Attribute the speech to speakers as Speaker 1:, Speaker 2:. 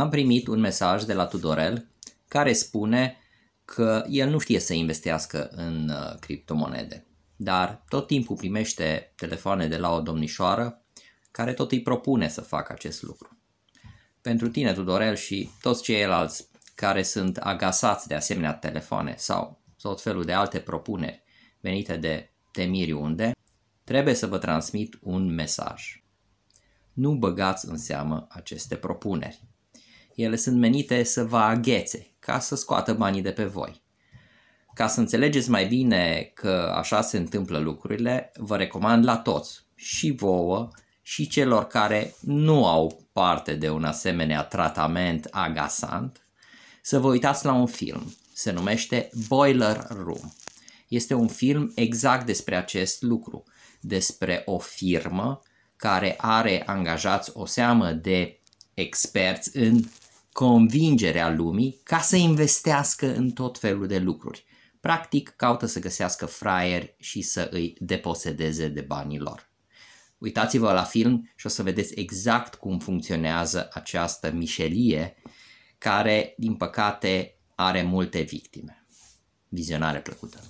Speaker 1: am primit un mesaj de la Tudorel care spune că el nu știe să investească în uh, criptomonede, dar tot timpul primește telefoane de la o domnișoară care tot îi propune să facă acest lucru. Pentru tine, Tudorel, și toți ceilalți care sunt agasați de asemenea telefoane sau tot felul de alte propuneri venite de temiri unde, trebuie să vă transmit un mesaj. Nu băgați în seamă aceste propuneri. Ele sunt menite să vă aghețe, ca să scoată banii de pe voi. Ca să înțelegeți mai bine că așa se întâmplă lucrurile, vă recomand la toți, și vouă, și celor care nu au parte de un asemenea tratament agasant, să vă uitați la un film. Se numește Boiler Room. Este un film exact despre acest lucru, despre o firmă care are angajați o seamă de experți în convingerea lumii ca să investească în tot felul de lucruri. Practic, caută să găsească fraieri și să îi deposedeze de banii lor. Uitați-vă la film și o să vedeți exact cum funcționează această mișelie care, din păcate, are multe victime. Vizionare plăcută!